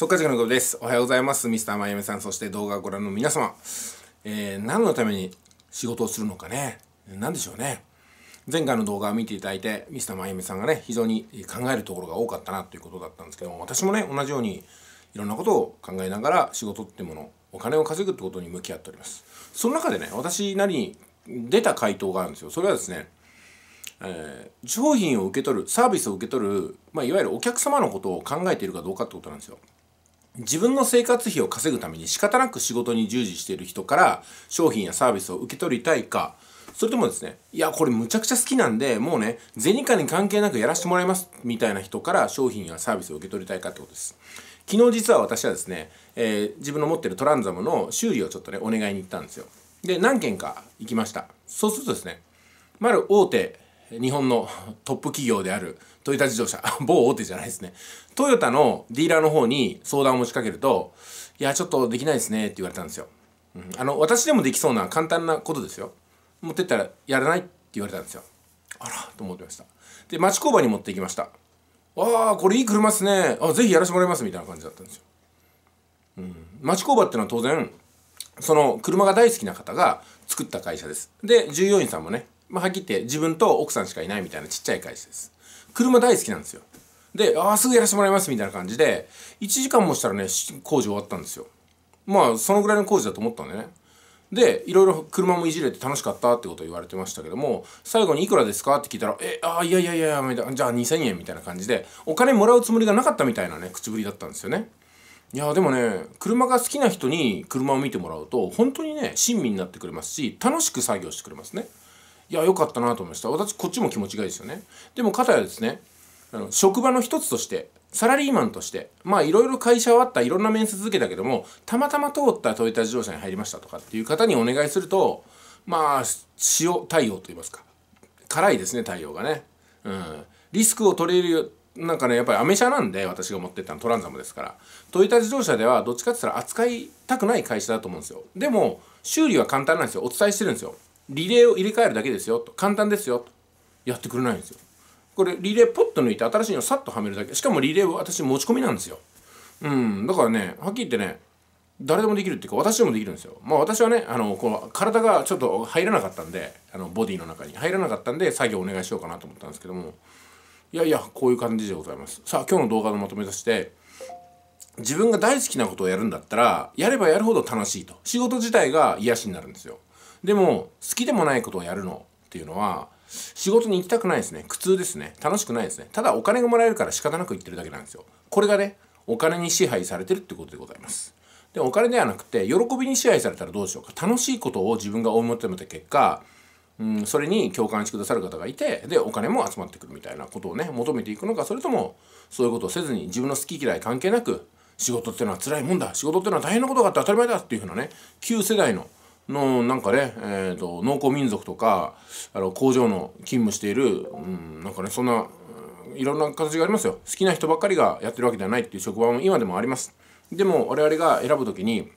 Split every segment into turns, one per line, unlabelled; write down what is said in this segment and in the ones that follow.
そっかのことです。おはようございます。ミスターまゆみさん、そして動画をご覧の皆様。えー、何のために仕事をするのかね。何でしょうね。前回の動画を見ていただいて、ミスターまゆみさんがね、非常に考えるところが多かったなということだったんですけども、私もね、同じようにいろんなことを考えながら仕事ってもの、お金を稼ぐってことに向き合っております。その中でね、私なりに出た回答があるんですよ。それはですね、えー、商品を受け取る、サービスを受け取る、まあ、いわゆるお客様のことを考えているかどうかってことなんですよ。自分の生活費を稼ぐために仕方なく仕事に従事している人から商品やサービスを受け取りたいかそれともですねいやこれむちゃくちゃ好きなんでもうね銭金に関係なくやらせてもらいますみたいな人から商品やサービスを受け取りたいかってことです昨日実は私はですね、えー、自分の持ってるトランザムの修理をちょっとねお願いに行ったんですよで何件か行きましたそうするとですねまる大手日本のトップ企業であるトヨタ自動車 某大手じゃないですねトヨタのディーラーの方に相談を持ちかけると「いやちょっとできないですね」って言われたんですよ、うん、あの私でもできそうな簡単なことですよ持ってったら「やらない」って言われたんですよあらと思ってましたで町工場に持ってきましたああこれいい車っすねあぜひやらせてもらいますみたいな感じだったんですよ、うん、町工場ってのは当然その車が大好きな方が作った会社ですで従業員さんもねまあ、はっきり言って自分と奥さんしかいないみたいなちっちゃい会社です。車大好きなんですよ。で、ああ、すぐやらせてもらいますみたいな感じで、1時間もしたらね、工事終わったんですよ。まあ、そのぐらいの工事だと思ったんでね。で、いろいろ車もいじれて楽しかったってことを言われてましたけども、最後にいくらですかって聞いたら、え、ああ、いやいやいや、いや、じゃあ2000円みたいな感じで、お金もらうつもりがなかったみたいなね、口ぶりだったんですよね。いやでもね車が好きな人に車を見てもらうと本当にね親身になってくれますし楽しく作業してくれますね。いや良かったなと思いました私こっちも気持ちがいいですよねでもたやですねあの職場の一つとしてサラリーマンとしてまあいろいろ会社はあったいろんな面接受けたけどもたまたま通ったトヨタ自動車に入りましたとかっていう方にお願いするとまあ塩対応といいますか辛いですね対応がねうんリスクを取れるなんかねやっぱりアメ車なんで私が持ってったのトランザムですからトヨタ自動車ではどっちかって言ったら扱いたくない会社だと思うんですよでも修理は簡単なんですよお伝えしてるんですよリレーを入れ替えるだけですよと簡単ですよとやってくれないんですよこれリレーポッと抜いて新しいのをさっとはめるだけしかもリレーは私持ち込みなんですようんだからねはっきり言ってね誰でもできるっていうか私でもできるんですよまあ私はねあのこの体がちょっと入らなかったんであのボディの中に入らなかったんで作業お願いしようかなと思ったんですけどもいやいやこういう感じでございますさあ今日の動画のまとめとして自分が大好きなことをやるんだったらやればやるほど楽しいと仕事自体が癒しになるんですよでも好きでもないことをやるのっていうのは仕事に行きたくないですね苦痛ですね楽しくないですねただお金がもらえるから仕方なく行ってるだけなんですよこれがねお金に支配されてるってことでございますでお金ではなくて喜びに支配されたらどうでしょうか楽しいことを自分が追い求めた結果うん、それに共感してくださる方がいてでお金も集まってくるみたいなことをね求めていくのかそれともそういうことをせずに自分の好き嫌い関係なく仕事ってのは辛いもんだ仕事ってのは大変なことがあって当たり前だっていうふうなね旧世代ののなんかね、えーと、と農耕民族とかあの工場の勤務している、うん、なんかねそんないろんな形がありますよ好きな人ばっかりがやってるわけではないっていう職場も今でもありますでも我々が選ぶ時に好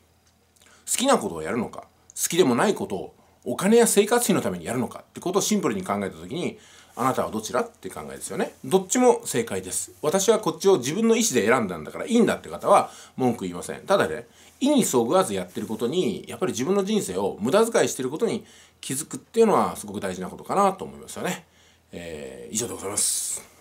きなことをやるのか好きでもないことをお金や生活費のためにやるのかってことをシンプルに考えた時にあなたはどちらって考えですよね。どっちも正解です。私はこっちを自分の意思で選んだんだからいいんだって方は文句言いません。ただね、意にそぐわずやってることに、やっぱり自分の人生を無駄遣いしてることに気づくっていうのはすごく大事なことかなと思いますよね。えー、以上でございます。